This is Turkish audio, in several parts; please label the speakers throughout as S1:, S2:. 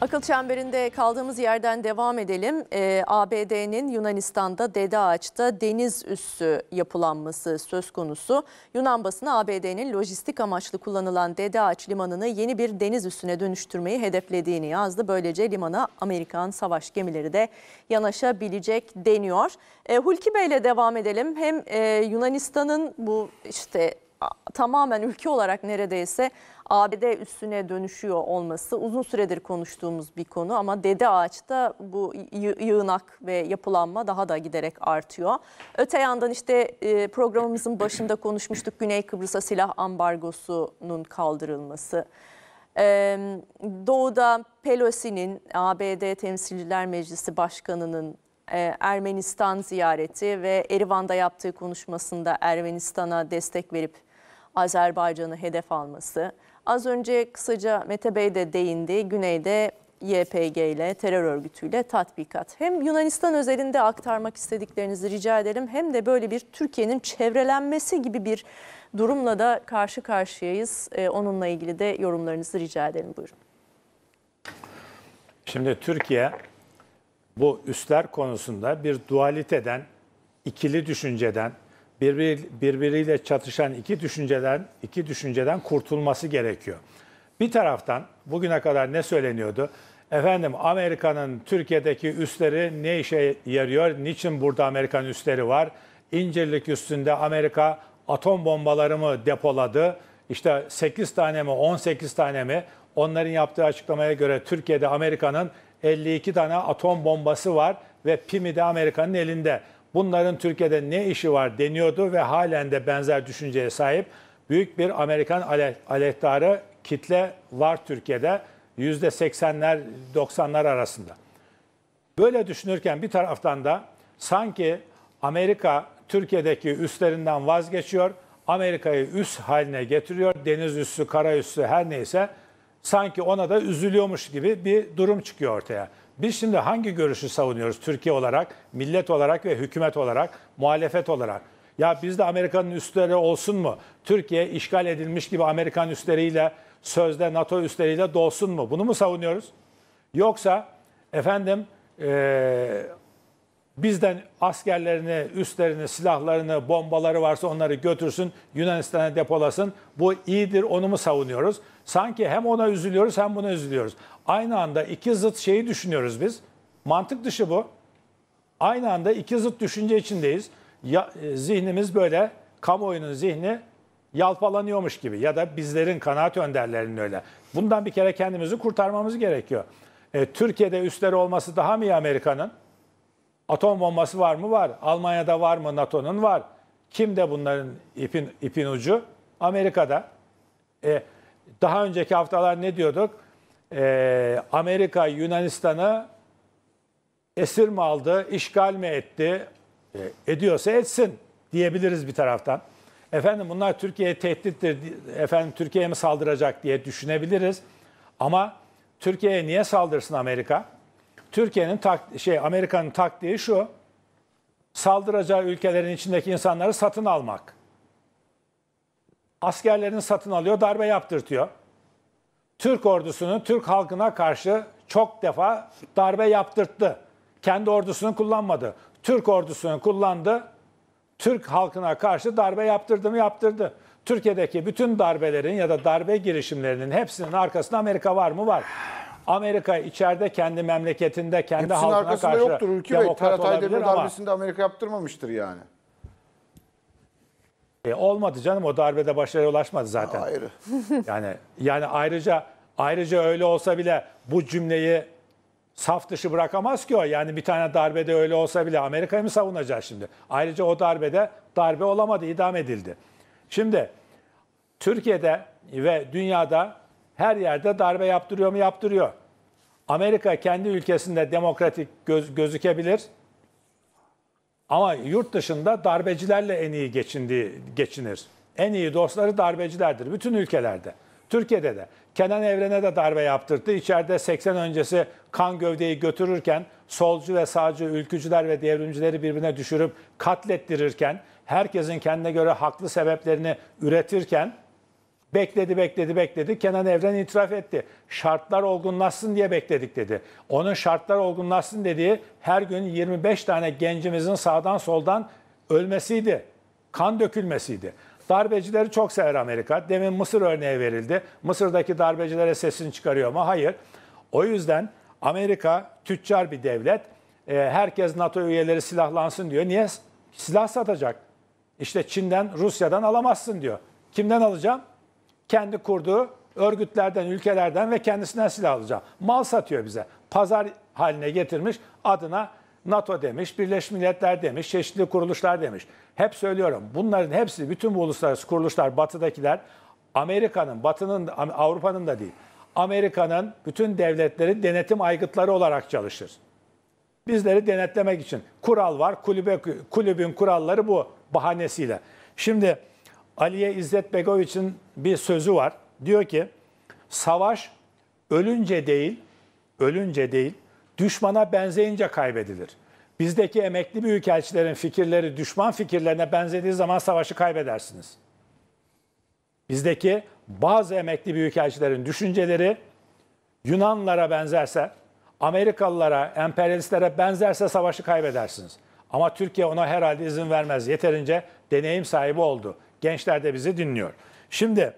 S1: Akıl çemberinde kaldığımız yerden devam edelim. Ee, ABD'nin Yunanistan'da Dede Ağaç'ta deniz üssü yapılanması söz konusu. Yunan basını ABD'nin lojistik amaçlı kullanılan Dede Ağaç limanını yeni bir deniz üssüne dönüştürmeyi hedeflediğini yazdı. Böylece limana Amerikan savaş gemileri de yanaşabilecek deniyor. Ee, Hulki Bey'le devam edelim. Hem e, Yunanistan'ın bu işte tamamen ülke olarak neredeyse ABD üstüne dönüşüyor olması uzun süredir konuştuğumuz bir konu ama dede ağaçta bu yığınak ve yapılanma daha da giderek artıyor. Öte yandan işte e, programımızın başında konuşmuştuk Güney Kıbrıs'a silah ambargosunun kaldırılması. E, doğu'da Pelosi'nin ABD Temsilciler Meclisi Başkanı'nın e, Ermenistan ziyareti ve Erivan'da yaptığı konuşmasında Ermenistan'a destek verip Azerbaycan'ı hedef alması. Az önce kısaca Mete Bey de değindi. Güneyde YPG ile terör örgütüyle tatbikat. Hem Yunanistan özelinde aktarmak istediklerinizi rica edelim hem de böyle bir Türkiye'nin çevrelenmesi gibi bir durumla da karşı karşıyayız. Ee, onunla ilgili de yorumlarınızı rica edelim. Buyurun.
S2: Şimdi Türkiye bu üstler konusunda bir dualiteden, ikili düşünceden, birbir, birbiriyle çatışan iki düşünceden iki düşünceden kurtulması gerekiyor. Bir taraftan bugüne kadar ne söyleniyordu? Efendim Amerika'nın Türkiye'deki üsleri ne işe yarıyor? Niçin burada Amerikan üsleri var? İncirlik üstünde Amerika atom bombaları mı depoladı? İşte 8 tane mi 18 tane mi? Onların yaptığı açıklamaya göre Türkiye'de Amerika'nın 52 tane atom bombası var ve PİM'i de Amerika'nın elinde bunların Türkiye'de ne işi var deniyordu ve halen de benzer düşünceye sahip büyük bir Amerikan aleyhtarı kitle var Türkiye'de %80'ler 90'lar arasında. Böyle düşünürken bir taraftan da sanki Amerika Türkiye'deki üslerinden vazgeçiyor. Amerika'yı üs haline getiriyor. Deniz üssü, kara üssü her neyse sanki ona da üzülüyormuş gibi bir durum çıkıyor ortaya. Biz şimdi hangi görüşü savunuyoruz Türkiye olarak, millet olarak ve hükümet olarak, muhalefet olarak? Ya bizde Amerika'nın üstleri olsun mu? Türkiye işgal edilmiş gibi Amerikan üstleriyle, sözde NATO üstleriyle dolsun mu? Bunu mu savunuyoruz? Yoksa efendim ee, bizden askerlerini, üstlerini, silahlarını, bombaları varsa onları götürsün, Yunanistan'a depolasın. Bu iyidir, onu mu savunuyoruz? Sanki hem ona üzülüyoruz hem buna üzülüyoruz. Aynı anda iki zıt şeyi düşünüyoruz biz. Mantık dışı bu. Aynı anda iki zıt düşünce içindeyiz. Ya, e, zihnimiz böyle kamuoyunun zihni yalpalanıyormuş gibi ya da bizlerin kanaat önderlerinin öyle. Bundan bir kere kendimizi kurtarmamız gerekiyor. E, Türkiye'de üstleri olması daha mı iyi Amerika'nın? Atom bombası var mı? Var. Almanya'da var mı? NATO'nun var. Kim de bunların ipin, ipin ucu? Amerika'da. E, daha önceki haftalar ne diyorduk? Ee, Amerika Yunanistan'ı esir mi aldı, işgal mi etti? E, ediyorsa etsin diyebiliriz bir taraftan. Efendim bunlar Türkiye'ye tehdittir, efendim Türkiye'ye mi saldıracak diye düşünebiliriz. Ama Türkiye'ye niye saldırsın Amerika? Türkiye'nin tak, şey Amerika'nın taktiği şu. Saldıracağı ülkelerin içindeki insanları satın almak askerlerini satın alıyor, darbe yaptırtıyor. Türk ordusunun Türk halkına karşı çok defa darbe yaptırttı. Kendi ordusunu kullanmadı. Türk ordusunu kullandı. Türk halkına karşı darbe yaptırdı mı yaptırdı. Türkiye'deki bütün darbelerin ya da darbe girişimlerinin hepsinin arkasında Amerika var mı? Var. Amerika içeride kendi memleketinde kendi Hepsinin halkına karşı yoktur Ülkü Bey. Demokrat Tarat olabilir ama darbesinde
S3: Amerika yaptırmamıştır yani.
S2: E olmadı canım o darbede başarıya ulaşmadı zaten. Ayrı. Yani yani ayrıca ayrıca öyle olsa bile bu cümleyi saf dışı bırakamaz ki o. Yani bir tane darbede öyle olsa bile Amerika'yı mı savunacak şimdi? Ayrıca o darbede darbe olamadı, idam edildi. Şimdi Türkiye'de ve dünyada her yerde darbe yaptırıyor mu yaptırıyor. Amerika kendi ülkesinde demokratik göz, gözükebilir ama yurt dışında darbecilerle en iyi geçindi, geçinir. En iyi dostları darbecilerdir bütün ülkelerde. Türkiye'de de. Kenan Evren'e de darbe yaptırdı. İçeride 80 öncesi kan gövdeyi götürürken solcu ve sağcı ülkücüler ve devrimcileri birbirine düşürüp katlettirirken herkesin kendine göre haklı sebeplerini üretirken Bekledi, bekledi, bekledi. Kenan Evren itiraf etti. Şartlar olgunlaşsın diye bekledik dedi. Onun şartlar olgunlaşsın dediği her gün 25 tane gencimizin sağdan soldan ölmesiydi. Kan dökülmesiydi. Darbecileri çok sever Amerika. Demin Mısır örneği verildi. Mısır'daki darbecilere sesini çıkarıyor mu? Hayır. O yüzden Amerika tüccar bir devlet. E, herkes NATO üyeleri silahlansın diyor. Niye? Silah satacak. İşte Çin'den, Rusya'dan alamazsın diyor. Kimden alacağım? kendi kurduğu örgütlerden, ülkelerden ve kendisinden silah alacak. Mal satıyor bize. Pazar haline getirmiş adına NATO demiş, Birleşmiş Milletler demiş, çeşitli kuruluşlar demiş. Hep söylüyorum bunların hepsi bütün bu uluslararası kuruluşlar, batıdakiler Amerika'nın, batının, Avrupa'nın da değil. Amerika'nın bütün devletleri denetim aygıtları olarak çalışır. Bizleri denetlemek için kural var, kulübe, kulübün kuralları bu bahanesiyle. Şimdi Aliye İzzet Begoviç'in bir sözü var. Diyor ki savaş ölünce değil, ölünce değil, düşmana benzeyince kaybedilir. Bizdeki emekli büyükelçilerin fikirleri düşman fikirlerine benzediği zaman savaşı kaybedersiniz. Bizdeki bazı emekli büyükelçilerin düşünceleri Yunanlara benzerse, Amerikalılara, emperyalistlere benzerse savaşı kaybedersiniz. Ama Türkiye ona herhalde izin vermez. Yeterince deneyim sahibi oldu. Gençler de bizi dinliyor. Şimdi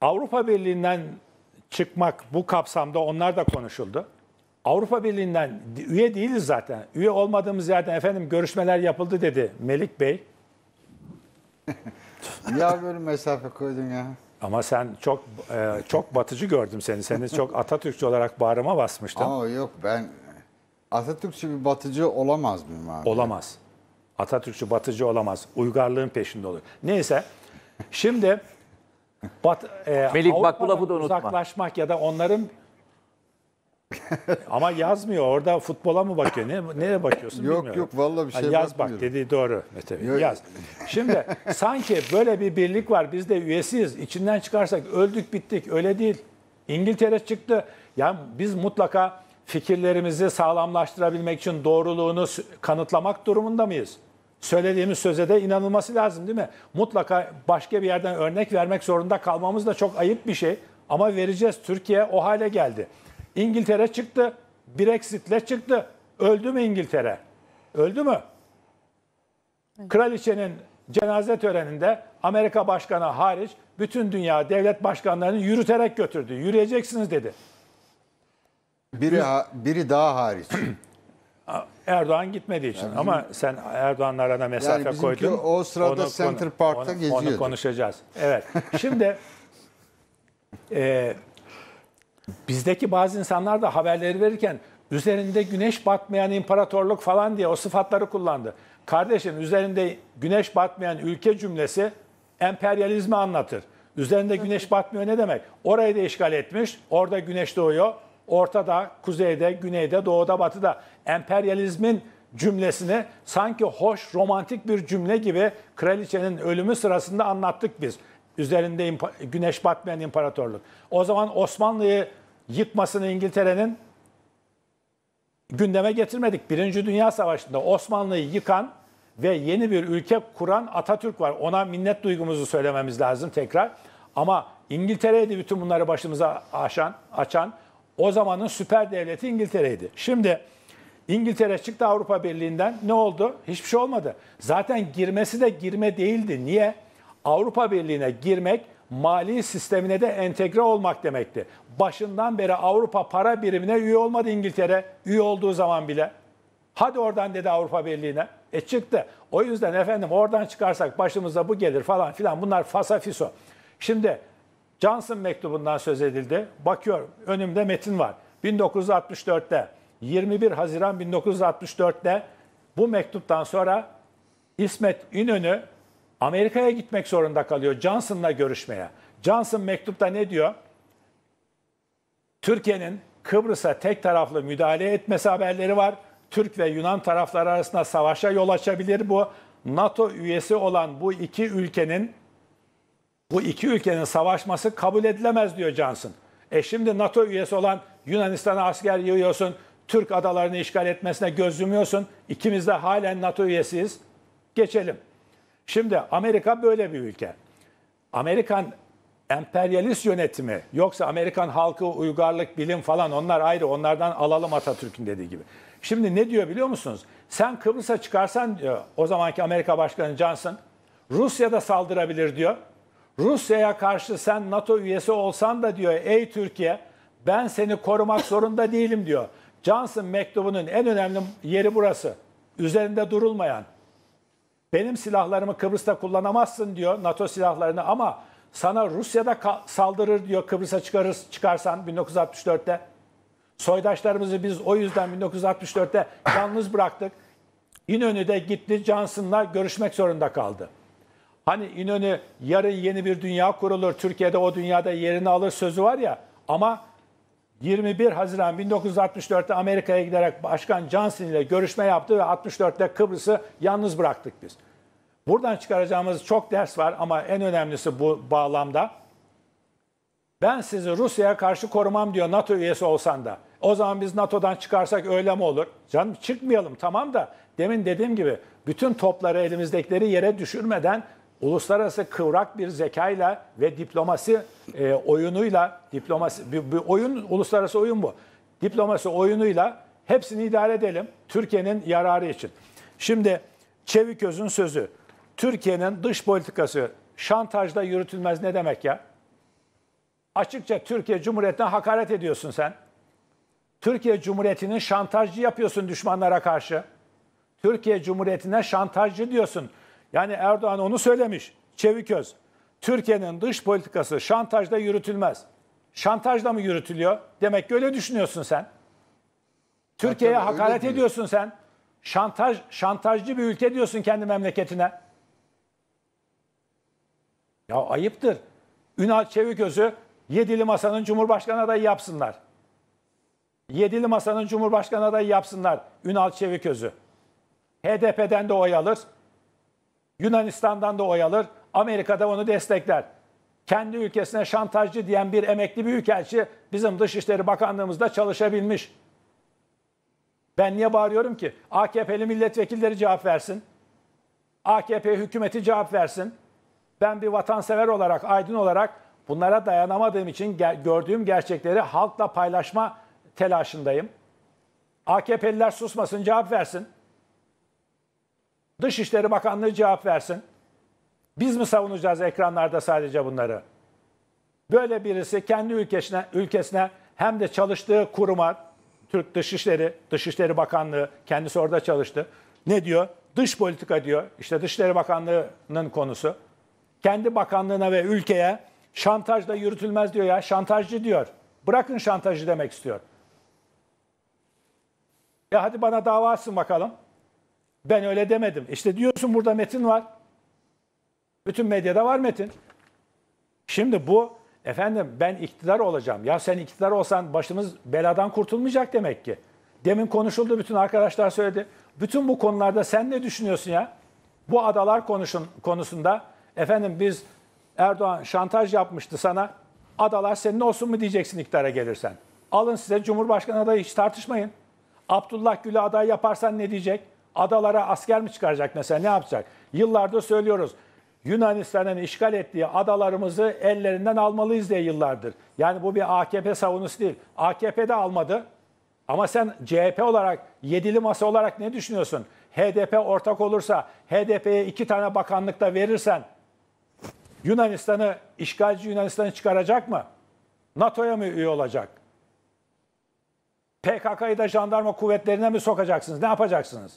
S2: Avrupa Birliği'nden çıkmak bu kapsamda onlar da konuşuldu. Avrupa Birliği'nden üye değiliz zaten. Üye olmadığımız yerden efendim görüşmeler yapıldı dedi Melik Bey.
S4: ya böyle mesafe koydun ya. Ama sen çok e, çok batıcı gördüm seni. Seni çok Atatürkçü olarak bağrıma basmıştın. Ama yok ben Atatürkçü bir batıcı
S2: olamaz mıyım abi? Olamaz. Atatürkçü batıcı olamaz. Uygarlığın peşinde olur. Neyse. Şimdi Bat, e, Melik bak bu lafı da unutma. Uzaklaşmak ya da onların Ama yazmıyor. Orada futbola mı bakıyor? Ne nereye bakıyorsun yok, bilmiyorum. Yok yok vallahi bir şey yani Yaz bak dedi doğru Mete Bey. Yaz. Şimdi sanki böyle bir birlik var. Biz de üyesiyiz. İçinden çıkarsak öldük bittik. Öyle değil. İngiltere çıktı. Yani biz mutlaka fikirlerimizi sağlamlaştırabilmek için doğruluğunu kanıtlamak durumunda mıyız? Söylediğimiz söze de inanılması lazım değil mi? Mutlaka başka bir yerden örnek vermek zorunda kalmamız da çok ayıp bir şey. Ama vereceğiz. Türkiye o hale geldi. İngiltere çıktı. Brexit'le çıktı. Öldü mü İngiltere? Öldü mü? Kraliçenin cenaze töreninde Amerika Başkanı hariç bütün dünya devlet başkanlarını yürüterek götürdü. Yürüyeceksiniz dedi.
S4: Biri, ha, biri daha hariç. Erdoğan
S2: gitmedi için yani ama sen Erdoğanlar'a da mesafe yani koydun. O sırada onu, Center Park'ta geziyordu. Onu konuşacağız. Evet. Şimdi e, bizdeki bazı insanlar da haberleri verirken üzerinde güneş batmayan imparatorluk falan diye o sıfatları kullandı. Kardeşim üzerinde güneş batmayan ülke cümlesi emperyalizmi anlatır. Üzerinde güneş batmıyor ne demek? Orayı da işgal etmiş, orada güneş doğuyor, Ortada, kuzeyde, güneyde, doğuda, batıda emperyalizmin cümlesini sanki hoş, romantik bir cümle gibi kraliçenin ölümü sırasında anlattık biz. Üzerinde güneş batmayan imparatorluk. O zaman Osmanlı'yı yıkmasını İngiltere'nin gündeme getirmedik. Birinci Dünya Savaşı'nda Osmanlı'yı yıkan ve yeni bir ülke kuran Atatürk var. Ona minnet duygumuzu söylememiz lazım tekrar. Ama İngiltere'ydi bütün bunları başımıza aşan, açan. O zamanın süper devleti İngiltere'ydi. Şimdi İngiltere çıktı Avrupa Birliği'nden. Ne oldu? Hiçbir şey olmadı. Zaten girmesi de girme değildi. Niye? Avrupa Birliği'ne girmek mali sistemine de entegre olmak demekti. Başından beri Avrupa para birimine üye olmadı İngiltere. Üye olduğu zaman bile. Hadi oradan dedi Avrupa Birliği'ne. E çıktı. O yüzden efendim oradan çıkarsak başımıza bu gelir falan filan. Bunlar fasafiso. Şimdi Johnson mektubundan söz edildi. Bakıyorum önümde metin var. 1964'te 21 Haziran 1964'te bu mektuptan sonra İsmet İnönü Amerika'ya gitmek zorunda kalıyor Johnson'la görüşmeye. Johnson mektupta ne diyor? Türkiye'nin Kıbrıs'a tek taraflı müdahale etmesi haberleri var. Türk ve Yunan tarafları arasında savaşa yol açabilir bu. NATO üyesi olan bu iki ülkenin bu iki ülkenin savaşması kabul edilemez diyor Johnson. E şimdi NATO üyesi olan Yunanistan'a asker yığıyorsun, Türk adalarını işgal etmesine göz yumuyorsun. İkimiz de halen NATO üyesiyiz. Geçelim. Şimdi Amerika böyle bir ülke. Amerikan emperyalist yönetimi yoksa Amerikan halkı uygarlık, bilim falan onlar ayrı. Onlardan alalım Atatürk'ün dediği gibi. Şimdi ne diyor biliyor musunuz? Sen Kıbrıs'a çıkarsan diyor o zamanki Amerika Başkanı Johnson da saldırabilir diyor. Rusya'ya karşı sen NATO üyesi olsan da diyor ey Türkiye ben seni korumak zorunda değilim diyor. Johnson mektubunun en önemli yeri burası. Üzerinde durulmayan. Benim silahlarımı Kıbrıs'ta kullanamazsın diyor NATO silahlarını ama sana Rusya'da saldırır diyor Kıbrıs'a çıkarız, çıkarsan 1964'te. Soydaşlarımızı biz o yüzden 1964'te yalnız bıraktık. İnönü'de gitti Johnson'la görüşmek zorunda kaldı. Hani İnönü yarın yeni bir dünya kurulur, Türkiye'de o dünyada yerini alır sözü var ya ama 21 Haziran 1964'te Amerika'ya giderek Başkan Johnson ile görüşme yaptı ve 64'te Kıbrıs'ı yalnız bıraktık biz. Buradan çıkaracağımız çok ders var ama en önemlisi bu bağlamda. Ben sizi Rusya'ya karşı korumam diyor NATO üyesi olsan da. O zaman biz NATO'dan çıkarsak öyle mi olur? Canım çıkmayalım tamam da demin dediğim gibi bütün topları elimizdekileri yere düşürmeden uluslararası kıvrak bir zekayla ve diplomasi e, oyunuyla diplomasi bir, bir oyun uluslararası oyun bu. Diplomasi oyunuyla hepsini idare edelim Türkiye'nin yararı için. Şimdi Çeviköz'ün sözü Türkiye'nin dış politikası şantajla yürütülmez ne demek ya? Açıkça Türkiye Cumhuriyeti'ne hakaret ediyorsun sen. Türkiye Cumhuriyeti'nin şantajcı yapıyorsun düşmanlara karşı. Türkiye Cumhuriyeti'ne şantajcı diyorsun. Yani Erdoğan onu söylemiş. Çeviköz. Türkiye'nin dış politikası şantajda yürütülmez. Şantajda mı yürütülüyor? Demek ki öyle düşünüyorsun sen. Türkiye'ye hakaret ediyorsun sen. Şantaj, şantajcı bir ülke diyorsun kendi memleketine. Ya ayıptır. Ünal Çeviköz'ü Yedili Masa'nın Cumhurbaşkanı adayı yapsınlar. Yedili Masa'nın Cumhurbaşkanı adayı yapsınlar Ünal Çeviköz'ü. HDP'den de oy alır. Yunanistan'dan da oy alır. Amerika'da onu destekler. Kendi ülkesine şantajcı diyen bir emekli büyükelçi bizim Dışişleri Bakanlığımızda çalışabilmiş. Ben niye bağırıyorum ki? AKP'li milletvekilleri cevap versin. AKP hükümeti cevap versin. Ben bir vatansever olarak, aydın olarak bunlara dayanamadığım için gördüğüm gerçekleri halkla paylaşma telaşındayım. AKP'liler susmasın, cevap versin. Dışişleri Bakanlığı cevap versin. Biz mi savunacağız ekranlarda sadece bunları? Böyle birisi kendi ülkesine, ülkesine hem de çalıştığı kuruma, Türk Dışişleri, Dışişleri Bakanlığı kendisi orada çalıştı. Ne diyor? Dış politika diyor. İşte Dışişleri Bakanlığı'nın konusu. Kendi bakanlığına ve ülkeye şantajla yürütülmez diyor ya. Şantajcı diyor. Bırakın şantajı demek istiyor. Ya hadi bana dava açsın bakalım. Ben öyle demedim. İşte diyorsun burada metin var. Bütün medyada var metin. Şimdi bu efendim ben iktidar olacağım. Ya sen iktidar olsan başımız beladan kurtulmayacak demek ki. Demin konuşuldu bütün arkadaşlar söyledi. Bütün bu konularda sen ne düşünüyorsun ya? Bu adalar konuşun, konusunda efendim biz Erdoğan şantaj yapmıştı sana. Adalar senin olsun mu diyeceksin iktidara gelirsen. Alın size Cumhurbaşkanı adayı hiç tartışmayın. Abdullah Gül'ü aday yaparsan ne diyecek? Adalara asker mi çıkaracak mesela ne yapacak? Yıllardır söylüyoruz. Yunanistan'ın işgal ettiği adalarımızı ellerinden almalıyız diye yıllardır. Yani bu bir AKP savunusu değil. AKP de almadı. Ama sen CHP olarak, yedili masa olarak ne düşünüyorsun? HDP ortak olursa, HDP'ye iki tane bakanlık da verirsen Yunanistan'ı, işgalci Yunanistan'ı çıkaracak mı? NATO'ya mı üye olacak? PKK'yı da jandarma kuvvetlerine mi sokacaksınız? Ne yapacaksınız?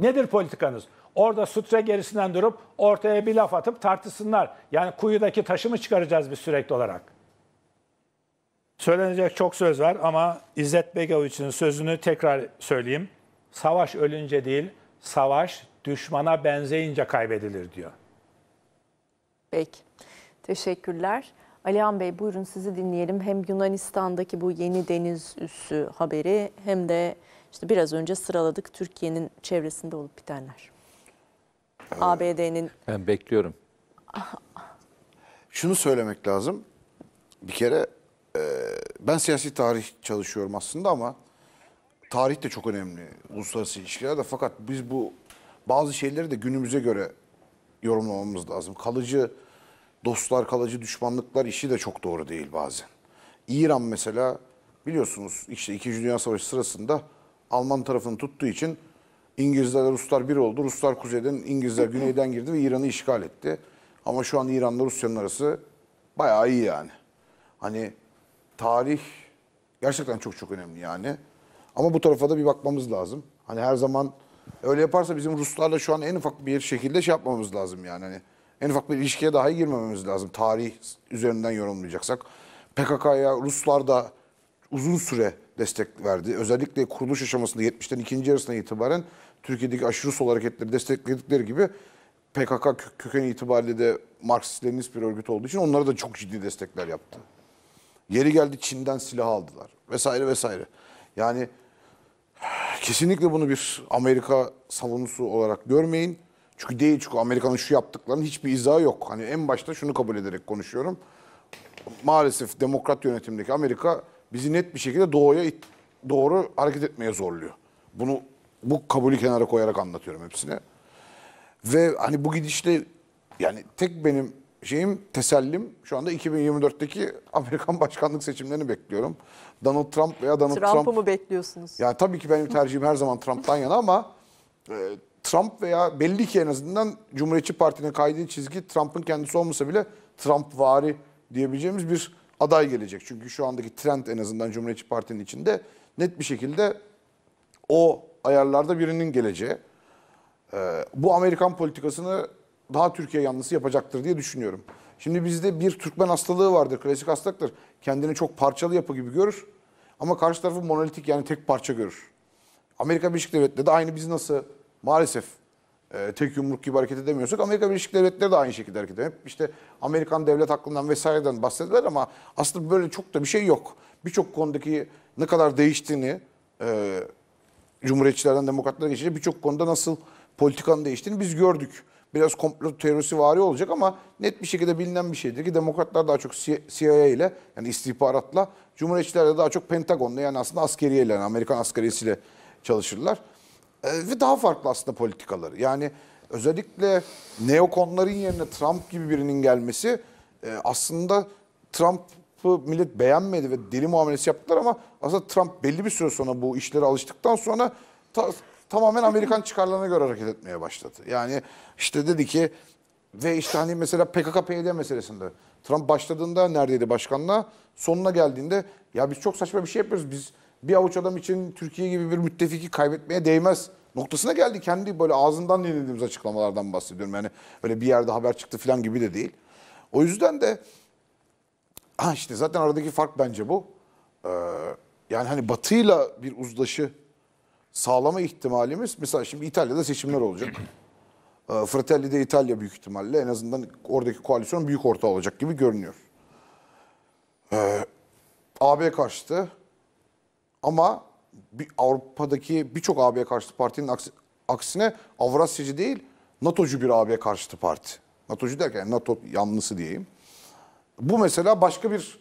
S2: Nedir politikanız? Orada sutre gerisinden durup ortaya bir laf atıp tartışsınlar. Yani kuyudaki taşı mı çıkaracağız biz sürekli olarak? Söylenecek çok söz var ama İzzet Begoviç'in sözünü tekrar söyleyeyim. Savaş ölünce değil, savaş düşmana benzeyince kaybedilir diyor.
S1: Peki. Teşekkürler. Alihan Bey buyurun sizi dinleyelim. Hem Yunanistan'daki bu yeni deniz üssü haberi hem de işte biraz önce sıraladık Türkiye'nin çevresinde olup bitenler. ABD'nin...
S5: Ben bekliyorum.
S3: Şunu söylemek lazım. Bir kere e, ben siyasi tarih çalışıyorum aslında ama tarih de çok önemli uluslararası ilişkilerde. Fakat biz bu bazı şeyleri de günümüze göre yorumlamamız lazım. Kalıcı dostlar, kalıcı düşmanlıklar işi de çok doğru değil bazen. İran mesela biliyorsunuz işte 2. Dünya Savaşı sırasında Alman tarafını tuttuğu için İngilizler Ruslar bir oldu. Ruslar kuzeyden, İngilizler güneyden girdi ve İran'ı işgal etti. Ama şu an İran'la Rusya'nın arası bayağı iyi yani. Hani tarih gerçekten çok çok önemli yani. Ama bu tarafa da bir bakmamız lazım. Hani her zaman öyle yaparsa bizim Ruslarla şu an en ufak bir şekilde şey yapmamız lazım yani. Hani en ufak bir ilişkiye daha girmememiz lazım. Tarih üzerinden yorumlayacaksak. PKK'ya Ruslar da uzun süre destek verdi. Özellikle kuruluş aşamasında 70'ten ikinci yarısına itibaren Türkiye'deki aşırı sol hareketleri destekledikleri gibi PKK kökeni itibariyle de Marksist-Leninist bir örgüt olduğu için onlara da çok ciddi destekler yaptı. Yeri geldi Çin'den silah aldılar vesaire vesaire. Yani kesinlikle bunu bir Amerika savunusu olarak görmeyin. Çünkü değil çünkü Amerika'nın şu yaptıklarının hiçbir izahı yok. Hani en başta şunu kabul ederek konuşuyorum. Maalesef demokrat yönetimdeki Amerika bizi net bir şekilde doğuya it, doğru hareket etmeye zorluyor. Bunu bu kabulü kenara koyarak anlatıyorum hepsine. Ve hani bu gidişle yani tek benim şeyim tesellim şu anda 2024'teki Amerikan başkanlık seçimlerini bekliyorum. Donald Trump veya Donald Trump'ı Trump.
S1: mı bekliyorsunuz?
S3: Yani tabii ki benim tercihim her zaman Trump'tan yana ama e, Trump veya belli ki en azından Cumhuriyetçi Parti'nin kaydığı çizgi Trump'ın kendisi olmasa bile Trump vari diyebileceğimiz bir aday gelecek. Çünkü şu andaki trend en azından Cumhuriyetçi Parti'nin içinde net bir şekilde o ayarlarda birinin geleceği. Ee, bu Amerikan politikasını daha Türkiye yanlısı yapacaktır diye düşünüyorum. Şimdi bizde bir Türkmen hastalığı vardır, klasik hastalıktır. Kendini çok parçalı yapı gibi görür ama karşı tarafı monolitik yani tek parça görür. Amerika Birleşik Devletleri de aynı biz nasıl maalesef e, tek yumruk gibi hareket edemiyorsak Amerika Birleşik Devletleri de aynı şekilde hareket edemiyor. Hep işte Amerikan devlet aklından vesaireden bahsediler ama aslında böyle çok da bir şey yok. Birçok konudaki ne kadar değiştiğini e, Cumhuriyetçilerden demokratlara geçince birçok konuda nasıl politikanın değiştiğini biz gördük. Biraz komplo teorisi vari olacak ama net bir şekilde bilinen bir şeydir ki demokratlar daha çok CIA ile yani istihbaratla, Cumhuriyetçiler de daha çok Pentagon'la yani aslında askeriyle yani Amerikan askeriyesiyle çalışırlar. Ee, ve daha farklı aslında politikaları. Yani özellikle neokonların yerine Trump gibi birinin gelmesi e, aslında Trump'ı millet beğenmedi ve deli muamelesi yaptılar ama aslında Trump belli bir süre sonra bu işlere alıştıktan sonra ta, tamamen Amerikan çıkarlarına göre hareket etmeye başladı. Yani işte dedi ki ve işte hani mesela PKK-PYD meselesinde Trump başladığında neredeydi başkanla sonuna geldiğinde ya biz çok saçma bir şey yapıyoruz biz bir avuç adam için Türkiye gibi bir müttefiki kaybetmeye değmez noktasına geldi. Kendi böyle ağzından dinlediğimiz açıklamalardan bahsediyorum. Yani böyle bir yerde haber çıktı falan gibi de değil. O yüzden de ha işte zaten aradaki fark bence bu. Ee, yani hani batıyla bir uzlaşı sağlama ihtimalimiz mesela şimdi İtalya'da seçimler olacak. Ee, Fratelli'de İtalya büyük ihtimalle en azından oradaki koalisyon büyük orta olacak gibi görünüyor. Ee, AB karşıtı ama bir Avrupa'daki birçok AB karşıtı partinin aksine Avrasyacı değil, NATO'cu bir AB karşıtı parti. NATO'cu derken NATO yanlısı diyeyim. Bu mesela başka bir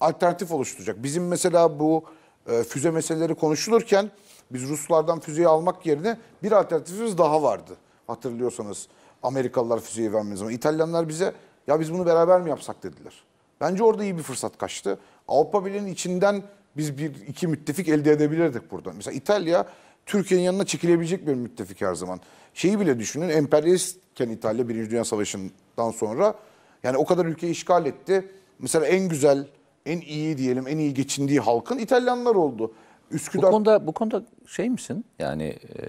S3: alternatif oluşturacak. Bizim mesela bu e, füze meseleleri konuşulurken biz Ruslardan füzeyi almak yerine bir alternatifimiz daha vardı. Hatırlıyorsanız Amerikalılar füzeyi vermediği zaman İtalyanlar bize ya biz bunu beraber mi yapsak dediler. Bence orada iyi bir fırsat kaçtı. Avrupa Birliği'nin içinden biz bir iki müttefik elde edebilirdik burada. Mesela İtalya Türkiye'nin yanına çekilebilecek bir müttefik her zaman. Şeyi bile düşünün emperyalistken İtalya Birinci Dünya Savaşı'ndan sonra yani o kadar ülkeyi işgal etti. Mesela en güzel, en iyi diyelim, en iyi geçindiği halkın İtalyanlar oldu. Üsküdar... Bu konuda bu konuda şey misin?
S5: Yani e,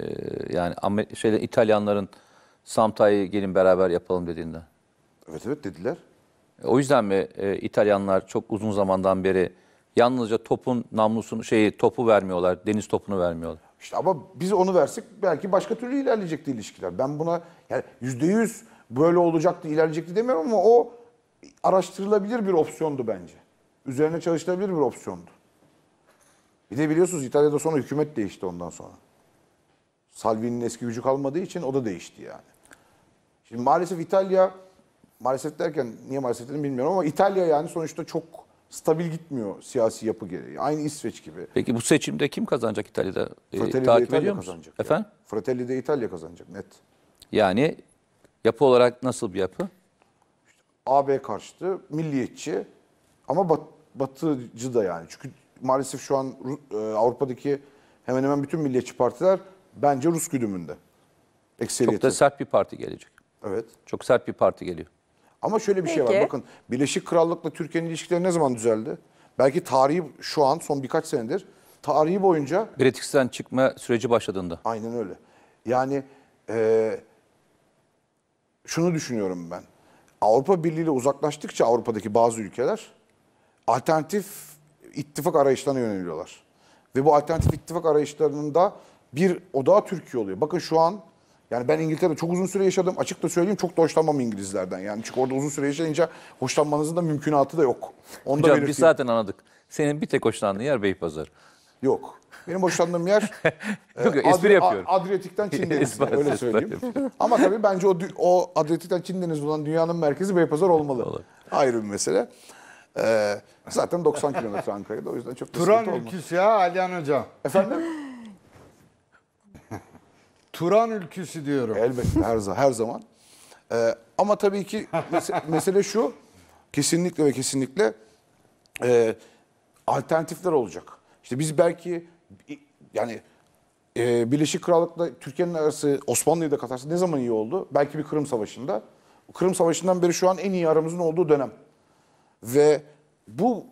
S5: yani Amer şeyle İtalyanların Samtay'ı gelin beraber yapalım dediğinde. Evet evet dediler. o yüzden mi e, İtalyanlar çok uzun zamandan beri Yalnızca topun namlusunu şeyi topu vermiyorlar. Deniz topunu vermiyorlar.
S3: İşte ama biz onu versek belki başka türlü ilerleyecekti ilişkiler. Ben buna yani %100 böyle olacaktı, ilerleyecekti demiyorum ama o araştırılabilir bir opsiyondu bence. Üzerine çalışılabilir bir opsiyondu. Bir de biliyorsunuz İtalya'da sonra hükümet değişti ondan sonra. Salvini'nin eski gücü kalmadığı için o da değişti yani. Şimdi maalesef İtalya, maalesef derken niye maalesef dedim bilmiyorum ama İtalya yani sonuçta çok stabil gitmiyor siyasi yapı gereği. Aynı İsveç gibi. Peki
S5: bu seçimde kim kazanacak İtalya'da? E, Fratelli'de takip İtalya ediyor musun? kazanacak. Efendim?
S3: Ya. de İtalya kazanacak net.
S5: Yani yapı olarak nasıl bir yapı?
S3: İşte AB karşıtı, milliyetçi ama bat, batıcı da yani. Çünkü maalesef şu an e, Avrupa'daki hemen hemen bütün milliyetçi partiler bence Rus güdümünde.
S5: Ekseriyeti. Çok da sert bir parti gelecek. Evet. Çok sert bir parti geliyor.
S3: Ama şöyle bir Peki. şey var bakın Birleşik Krallık'la Türkiye'nin ilişkileri ne zaman düzeldi? Belki tarihi şu an son birkaç senedir tarihi boyunca...
S5: Bretix'ten çıkma süreci başladığında. Aynen öyle. Yani e, şunu düşünüyorum ben.
S3: Avrupa Birliği ile uzaklaştıkça Avrupa'daki bazı ülkeler alternatif ittifak arayışlarına yöneliyorlar. Ve bu alternatif ittifak arayışlarında bir odağı Türkiye oluyor. Bakın şu an yani ben İngiltere'de çok uzun süre yaşadım. Açık da söyleyeyim çok da hoşlanmam İngilizlerden. Yani çünkü orada uzun süre yaşayınca hoşlanmanızın da mümkünatı da yok. Onu Hocam da biz zaten
S5: anladık. Senin bir tek hoşlandığın yer Beypazarı. Yok.
S3: Benim hoşlandığım yer
S5: e, yok, yok, espri Adri- yapıyorum. Adriyatik'ten Çin Denizi öyle söyleyeyim.
S3: Ama tabii bence o, o Adriyatik'ten Çin Denizi olan dünyanın merkezi Beypazar olmalı. Olur. Ayrı bir mesele. Ee, zaten 90 kilometre Ankara'da o yüzden çok da Turan sıkıntı olmaz.
S4: ülküsü ya Alihan Hoca. Efendim? Turan ülküsü diyorum. Elbette her, zaman, her zaman. Ee, ama tabii ki mes
S3: mesele şu. Kesinlikle ve kesinlikle e, alternatifler olacak. İşte biz belki yani e, Birleşik Krallık'la Türkiye'nin arası Osmanlı'yı da katarsa ne zaman iyi oldu? Belki bir Kırım Savaşı'nda. Kırım Savaşı'ndan beri şu an en iyi aramızın olduğu dönem. Ve bu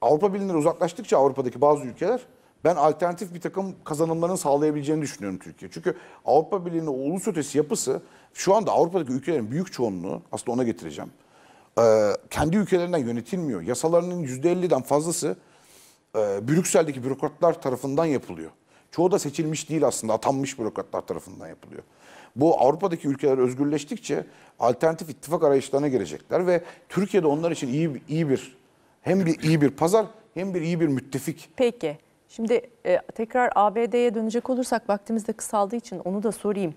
S3: Avrupa Birliği'nden uzaklaştıkça Avrupa'daki bazı ülkeler ben alternatif bir takım kazanımların sağlayabileceğini düşünüyorum Türkiye. Çünkü Avrupa Birliği'nin ulus ötesi yapısı şu anda Avrupa'daki ülkelerin büyük çoğunluğu aslında ona getireceğim. E, kendi ülkelerinden yönetilmiyor. Yasalarının %50'den fazlası e, Brüksel'deki bürokratlar tarafından yapılıyor. Çoğu da seçilmiş değil aslında atanmış bürokratlar tarafından yapılıyor. Bu Avrupa'daki ülkeler özgürleştikçe alternatif ittifak arayışlarına girecekler ve Türkiye'de onlar için iyi iyi bir hem bir iyi bir pazar hem bir iyi bir müttefik.
S1: Peki. Şimdi e, tekrar ABD'ye dönecek olursak vaktimiz de kısaldığı için onu da sorayım.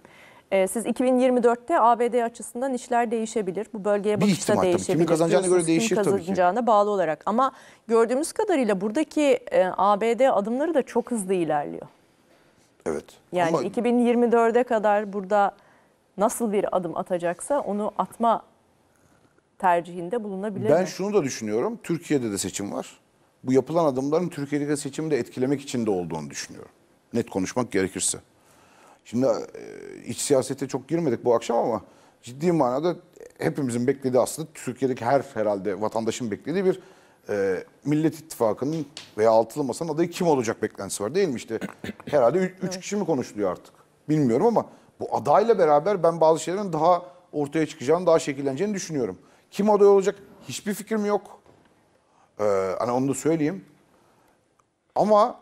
S1: E, siz 2024'te ABD açısından işler değişebilir. Bu bölgeye bakış da değişebilir. Kimin kazanacağına göre değişir tabii ki. kazanacağına bağlı olarak. Ama gördüğümüz kadarıyla buradaki e, ABD adımları da çok hızlı ilerliyor. Evet. Yani Ama... 2024'e kadar burada nasıl bir adım atacaksa onu atma tercihinde bulunabilir. Ben
S3: şunu da düşünüyorum. Türkiye'de de seçim var bu yapılan adımların Türkiye'deki seçimi de etkilemek için de olduğunu düşünüyorum. Net konuşmak gerekirse. Şimdi e, iç siyasete çok girmedik bu akşam ama ciddi manada hepimizin beklediği aslında Türkiye'deki her herhalde vatandaşın beklediği bir e, Millet İttifakı'nın veya altılı masanın adayı kim olacak beklentisi var değil mi? İşte herhalde 3 kişi mi konuşuluyor artık? Bilmiyorum ama bu adayla beraber ben bazı şeylerin daha ortaya çıkacağını, daha şekilleneceğini düşünüyorum. Kim aday olacak? Hiçbir fikrim yok. Ee, hani onu da söyleyeyim.
S5: Ama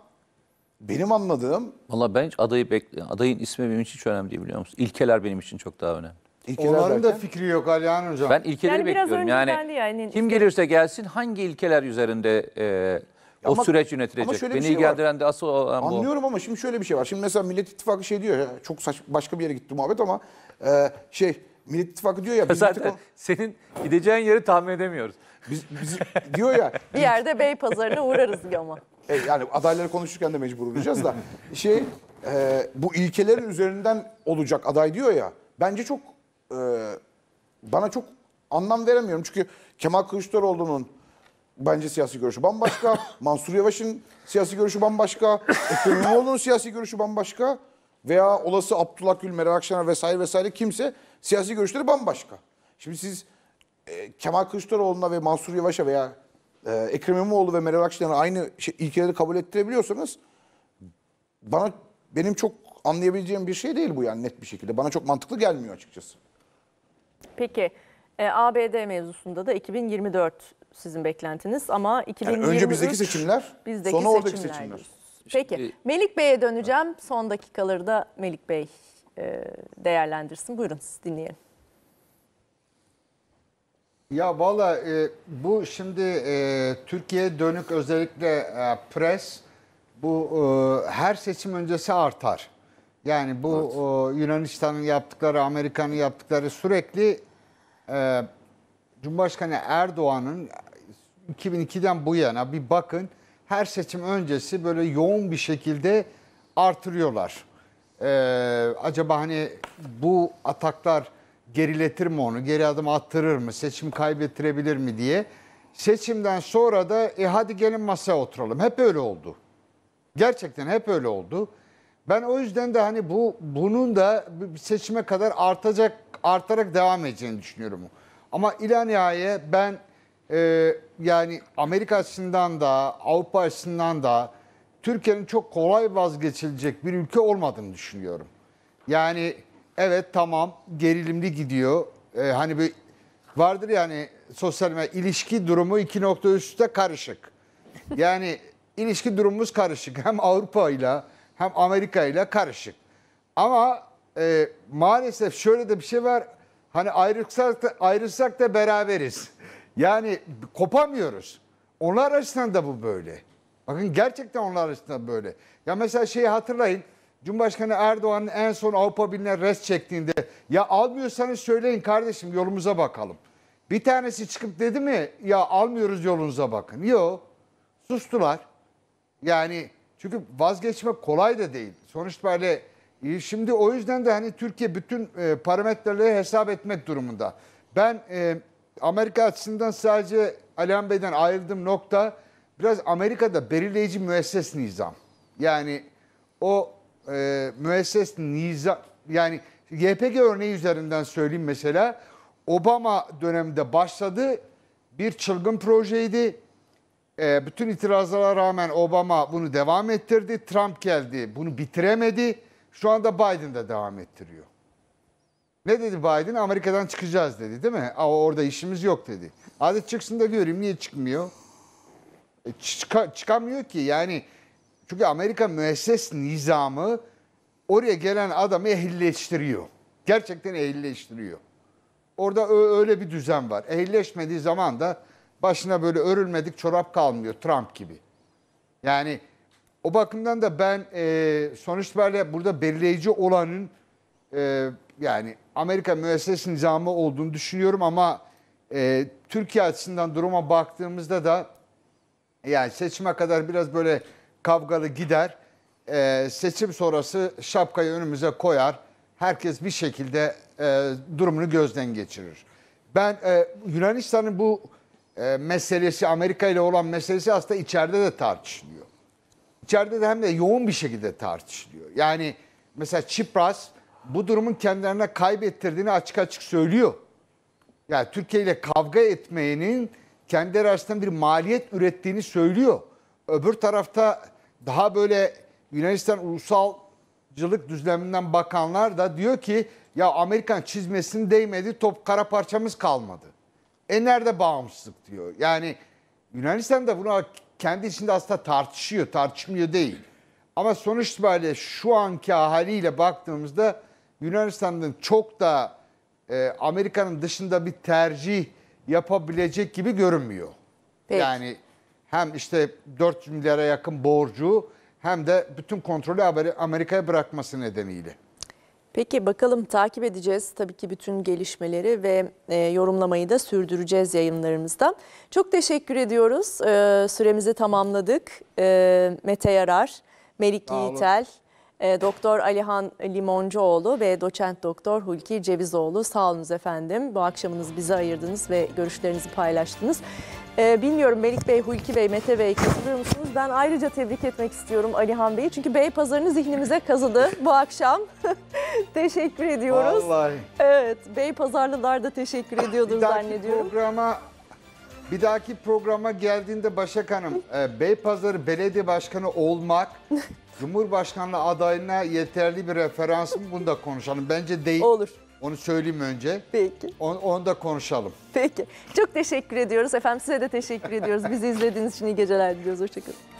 S5: benim anladığım... Valla ben adayı bekle, adayın ismi benim için hiç önemli değil biliyor musun? İlkeler benim için çok daha önemli.
S4: İlkeler Onların derken, da fikri yok Alihan Hocam. Ben ilkeleri yani bekliyorum. Yani, yani kim
S5: gelirse gelsin hangi ilkeler üzerinde e, o ama, süreç yönetilecek. Ama Beni şey ilgilendiren de asıl olan Anlıyorum bu. Anlıyorum
S3: ama şimdi şöyle bir şey var. Şimdi mesela Millet İttifakı şey diyor çok saç, başka bir yere gitti muhabbet ama e, şey Millet İttifakı diyor ya. Zaten tık... senin gideceğin yeri tahmin edemiyoruz. Biz, biz diyor ya.
S1: bir yerde Bey Pazarına uğrarız ama.
S3: E, yani adayları konuşurken de mecbur olacağız da. Şey e, bu ilkelerin üzerinden olacak aday diyor ya. Bence çok e, bana çok anlam veremiyorum. Çünkü Kemal Kılıçdaroğlu'nun bence siyasi görüşü bambaşka. Mansur Yavaş'ın siyasi görüşü bambaşka. Ekrem İmamoğlu'nun siyasi görüşü bambaşka veya olası Abdullah Gül, Meral Akşener vesaire vesaire kimse siyasi görüşleri bambaşka. Şimdi siz e, Kemal Kılıçdaroğlu'na ve Mansur Yavaş'a veya e, Ekrem İmamoğlu ve Meral Akşener'e aynı şey, ilkeleri kabul ettirebiliyorsanız bana benim çok anlayabileceğim bir şey değil bu yani net bir şekilde. Bana çok mantıklı gelmiyor açıkçası.
S1: Peki e, ABD mevzusunda da 2024 sizin beklentiniz ama 2023 yani önce bizdeki seçimler bizdeki sonra seçimler oradaki seçimler. Peki. Melik Bey'e döneceğim. Son dakikaları da Melik Bey e, değerlendirsin. Buyurun siz dinleyelim.
S4: Ya valla e, bu şimdi e, Türkiye'ye dönük özellikle e, pres bu e, her seçim öncesi artar. Yani bu evet. o, Yunanistan'ın yaptıkları, Amerika'nın yaptıkları sürekli e, Cumhurbaşkanı Erdoğan'ın 2002'den e, bu yana bir bakın her seçim öncesi böyle yoğun bir şekilde artırıyorlar. Ee, acaba hani bu ataklar geriletir mi onu, geri adım attırır mı, seçim kaybettirebilir mi diye. Seçimden sonra da e hadi gelin masaya oturalım. Hep öyle oldu. Gerçekten hep öyle oldu. Ben o yüzden de hani bu bunun da seçime kadar artacak, artarak devam edeceğini düşünüyorum. Ama ila nihayet ben e, yani Amerika açısından da Avrupa açısından da Türkiye'nin çok kolay vazgeçilecek bir ülke olmadığını düşünüyorum. Yani evet tamam gerilimli gidiyor. E, hani bir vardır yani sosyal medya ilişki durumu 2.3'te karışık. Yani ilişki durumumuz karışık. Hem Avrupa ile hem Amerika ile karışık. Ama e, maalesef şöyle de bir şey var. Hani ayrılsak da, ayrılsak da beraberiz. Yani kopamıyoruz. Onlar arasında da bu böyle. Bakın gerçekten onlar arasında böyle. Ya mesela şeyi hatırlayın. Cumhurbaşkanı Erdoğan'ın en son Avrupa Birliği'ne rest çektiğinde ya almıyorsanız söyleyin kardeşim yolumuza bakalım. Bir tanesi çıkıp dedi mi ya almıyoruz yolunuza bakın. Yok. Sustular. Yani çünkü vazgeçmek kolay da değil. Sonuç böyle e, şimdi o yüzden de hani Türkiye bütün e, parametreleri hesap etmek durumunda. Ben e, Amerika açısından sadece Alihan Bey'den ayrıldığım nokta biraz Amerika'da belirleyici müesses nizam. Yani o e, müesses nizam yani YPG örneği üzerinden söyleyeyim mesela. Obama döneminde başladı. Bir çılgın projeydi. E, bütün itirazlara rağmen Obama bunu devam ettirdi. Trump geldi. Bunu bitiremedi. Şu anda Biden de devam ettiriyor. Ne dedi Biden? Amerika'dan çıkacağız dedi değil mi? Ama orada işimiz yok dedi. Hadi çıksın da göreyim niye çıkmıyor? E, çıka, çıkamıyor ki yani. Çünkü Amerika müesses nizamı oraya gelen adamı ehilleştiriyor. Gerçekten ehilleştiriyor. Orada öyle bir düzen var. Ehilleşmediği zaman da başına böyle örülmedik çorap kalmıyor Trump gibi. Yani o bakımdan da ben e, sonuç böyle burada belirleyici olanın e, yani Amerika müesses nizamı olduğunu düşünüyorum ama e, Türkiye açısından duruma baktığımızda da yani seçime kadar biraz böyle kavgalı gider. E, seçim sonrası şapkayı önümüze koyar. Herkes bir şekilde e, durumunu gözden geçirir. Ben e, Yunanistan'ın bu e, meselesi Amerika ile olan meselesi aslında içeride de tartışılıyor. İçeride de hem de yoğun bir şekilde tartışılıyor. Yani mesela Çipras bu durumun kendilerine kaybettirdiğini açık açık söylüyor. Yani Türkiye ile kavga etmeyenin kendileri arasında bir maliyet ürettiğini söylüyor. Öbür tarafta daha böyle Yunanistan ulusalcılık düzleminden bakanlar da diyor ki ya Amerikan çizmesini değmedi top kara parçamız kalmadı. E nerede bağımsızlık diyor. Yani Yunanistan da bunu kendi içinde aslında tartışıyor, tartışmıyor değil. Ama sonuç itibariyle şu anki haliyle baktığımızda Yunanistan'ın çok da e, Amerika'nın dışında bir tercih yapabilecek gibi görünmüyor. Peki. Yani hem işte 4 milyara yakın borcu hem de bütün kontrolü Amerika'ya bırakması nedeniyle.
S1: Peki bakalım takip edeceğiz tabii ki bütün gelişmeleri ve e, yorumlamayı da sürdüreceğiz yayınlarımızdan. Çok teşekkür ediyoruz. E, süremizi tamamladık. E, Mete Yarar, Melik Yiğitel, ee, doktor Alihan Limoncuoğlu ve doçent doktor Hulki Cevizoğlu sağ olunuz efendim. Bu akşamınız bize ayırdınız ve görüşlerinizi paylaştınız. Ee, bilmiyorum Melik Bey, Hulki Bey, Mete Bey katılıyor musunuz? Ben ayrıca tebrik etmek istiyorum Alihan Bey'i. Çünkü Bey pazarını zihnimize kazıdı bu akşam. teşekkür ediyoruz. Vallahi. Evet, Bey pazarlılar da teşekkür ediyordur zannediyorum. programa
S4: bir dahaki programa geldiğinde Başak Hanım, e, Beypazarı Belediye Başkanı olmak Cumhurbaşkanlığı adayına yeterli bir referans mı? Bunu da konuşalım. Bence değil. Olur. Onu söyleyeyim önce. Peki. Onu, onu da konuşalım. Peki.
S1: Çok teşekkür ediyoruz. Efendim size de teşekkür ediyoruz. Bizi izlediğiniz için iyi geceler diliyoruz. Hoşçakalın.